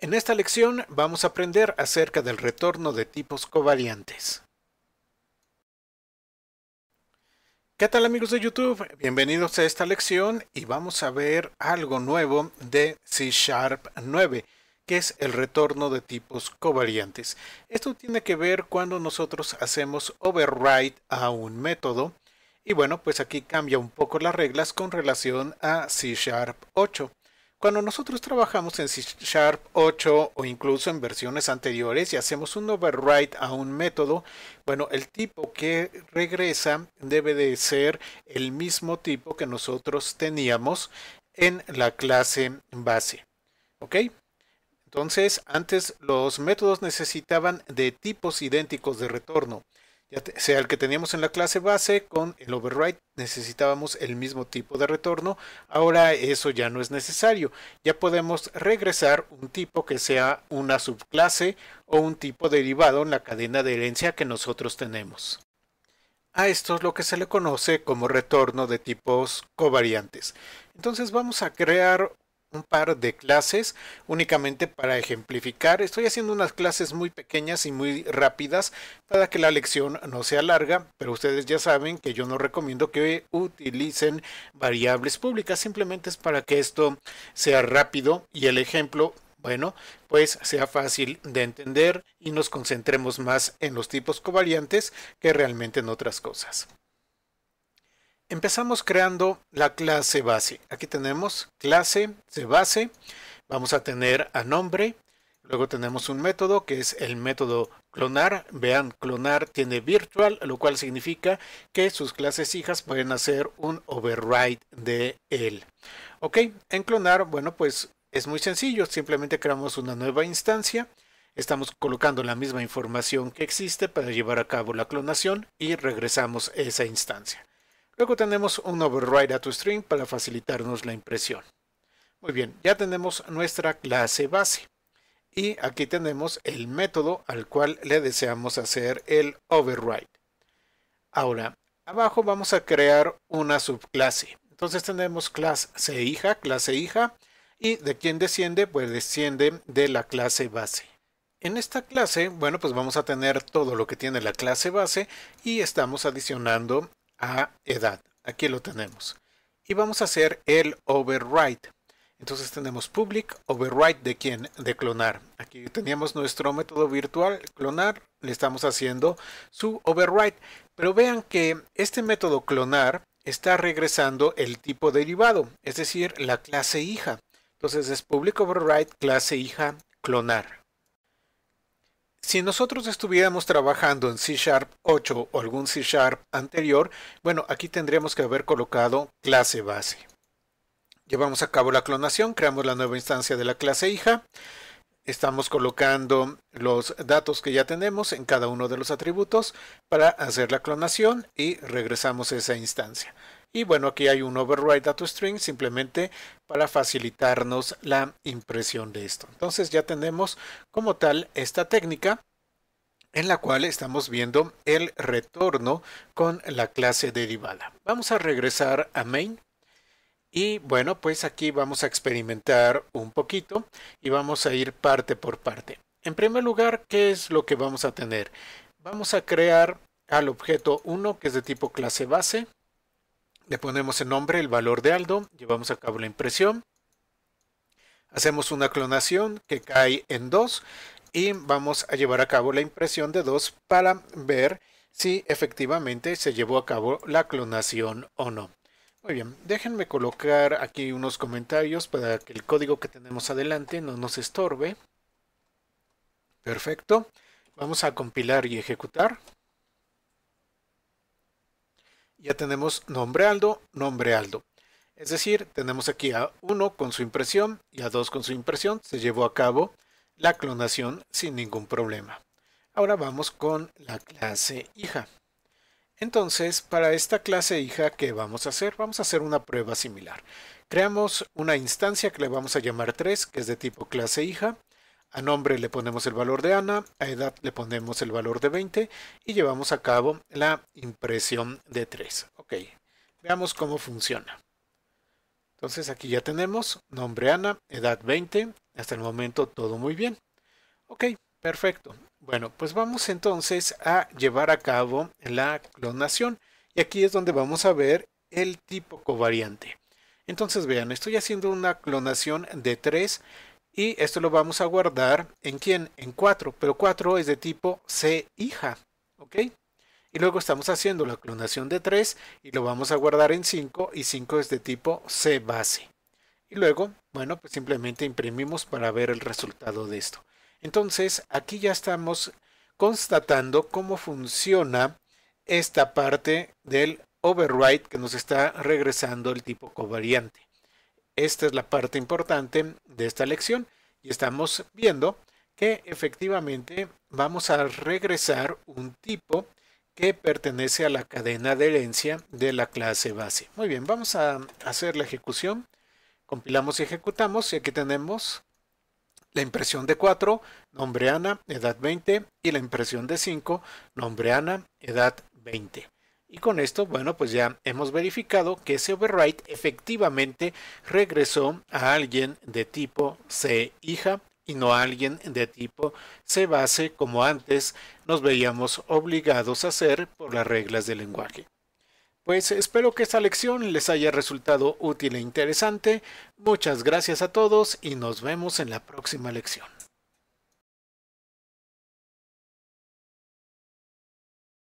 En esta lección vamos a aprender acerca del retorno de tipos covariantes. ¿Qué tal amigos de YouTube? Bienvenidos a esta lección y vamos a ver algo nuevo de C Sharp 9, que es el retorno de tipos covariantes. Esto tiene que ver cuando nosotros hacemos override a un método. Y bueno, pues aquí cambia un poco las reglas con relación a C Sharp 8. Cuando nosotros trabajamos en C Sharp 8 o incluso en versiones anteriores y hacemos un override a un método, bueno, el tipo que regresa debe de ser el mismo tipo que nosotros teníamos en la clase base. ¿Ok? Entonces, antes los métodos necesitaban de tipos idénticos de retorno. Ya sea el que teníamos en la clase base con el override, necesitábamos el mismo tipo de retorno. Ahora eso ya no es necesario. Ya podemos regresar un tipo que sea una subclase o un tipo derivado en la cadena de herencia que nosotros tenemos. A esto es lo que se le conoce como retorno de tipos covariantes. Entonces vamos a crear un par de clases únicamente para ejemplificar. Estoy haciendo unas clases muy pequeñas y muy rápidas para que la lección no sea larga, pero ustedes ya saben que yo no recomiendo que utilicen variables públicas, simplemente es para que esto sea rápido y el ejemplo, bueno, pues sea fácil de entender y nos concentremos más en los tipos covariantes que realmente en otras cosas. Empezamos creando la clase base. Aquí tenemos clase de base. Vamos a tener a nombre. Luego tenemos un método que es el método clonar. Vean, clonar tiene virtual, lo cual significa que sus clases hijas pueden hacer un override de él. Ok, en clonar, bueno, pues es muy sencillo. Simplemente creamos una nueva instancia. Estamos colocando la misma información que existe para llevar a cabo la clonación y regresamos a esa instancia. Luego tenemos un override a para facilitarnos la impresión. Muy bien, ya tenemos nuestra clase base. Y aquí tenemos el método al cual le deseamos hacer el override. Ahora, abajo vamos a crear una subclase. Entonces tenemos clase hija, clase hija. ¿Y de quién desciende? Pues desciende de la clase base. En esta clase, bueno, pues vamos a tener todo lo que tiene la clase base y estamos adicionando a edad. Aquí lo tenemos. Y vamos a hacer el override. Entonces tenemos public override de quién? De clonar. Aquí teníamos nuestro método virtual clonar. Le estamos haciendo su override. Pero vean que este método clonar está regresando el tipo derivado, es decir, la clase hija. Entonces es public override clase hija clonar. Si nosotros estuviéramos trabajando en C Sharp 8 o algún C Sharp anterior, bueno, aquí tendríamos que haber colocado clase base. Llevamos a cabo la clonación, creamos la nueva instancia de la clase hija. Estamos colocando los datos que ya tenemos en cada uno de los atributos para hacer la clonación y regresamos a esa instancia. Y bueno, aquí hay un override a tu string simplemente para facilitarnos la impresión de esto. Entonces ya tenemos como tal esta técnica en la cual estamos viendo el retorno con la clase derivada. Vamos a regresar a main. Y bueno, pues aquí vamos a experimentar un poquito y vamos a ir parte por parte. En primer lugar, ¿qué es lo que vamos a tener? Vamos a crear al objeto 1 que es de tipo clase base le ponemos el nombre, el valor de Aldo, llevamos a cabo la impresión, hacemos una clonación que cae en 2 y vamos a llevar a cabo la impresión de 2 para ver si efectivamente se llevó a cabo la clonación o no. Muy bien, déjenme colocar aquí unos comentarios para que el código que tenemos adelante no nos estorbe. Perfecto. Vamos a compilar y ejecutar ya tenemos nombre Aldo, nombre Aldo. Es decir, tenemos aquí a 1 con su impresión y a 2 con su impresión. Se llevó a cabo la clonación sin ningún problema. Ahora vamos con la clase hija. Entonces, para esta clase hija, ¿qué vamos a hacer? Vamos a hacer una prueba similar. Creamos una instancia que le vamos a llamar 3, que es de tipo clase hija. A nombre le ponemos el valor de Ana, a edad le ponemos el valor de 20 y llevamos a cabo la impresión de 3. Ok, veamos cómo funciona. Entonces aquí ya tenemos nombre Ana, edad 20, hasta el momento todo muy bien. Ok, perfecto. Bueno, pues vamos entonces a llevar a cabo la clonación. Y aquí es donde vamos a ver el tipo covariante. Entonces vean, estoy haciendo una clonación de 3 y esto lo vamos a guardar en quién? En 4, pero 4 es de tipo C hija, ¿ok? Y luego estamos haciendo la clonación de 3 y lo vamos a guardar en 5 y 5 es de tipo C base. Y luego, bueno, pues simplemente imprimimos para ver el resultado de esto. Entonces, aquí ya estamos constatando cómo funciona esta parte del override que nos está regresando el tipo covariante. Esta es la parte importante de esta lección y estamos viendo que efectivamente vamos a regresar un tipo que pertenece a la cadena de herencia de la clase base. Muy bien, vamos a hacer la ejecución. Compilamos y ejecutamos y aquí tenemos la impresión de 4, nombre Ana, edad 20 y la impresión de 5, nombre Ana, edad 20. Y con esto, bueno, pues ya hemos verificado que ese override efectivamente regresó a alguien de tipo C hija y no a alguien de tipo C base como antes nos veíamos obligados a hacer por las reglas del lenguaje. Pues espero que esta lección les haya resultado útil e interesante. Muchas gracias a todos y nos vemos en la próxima lección.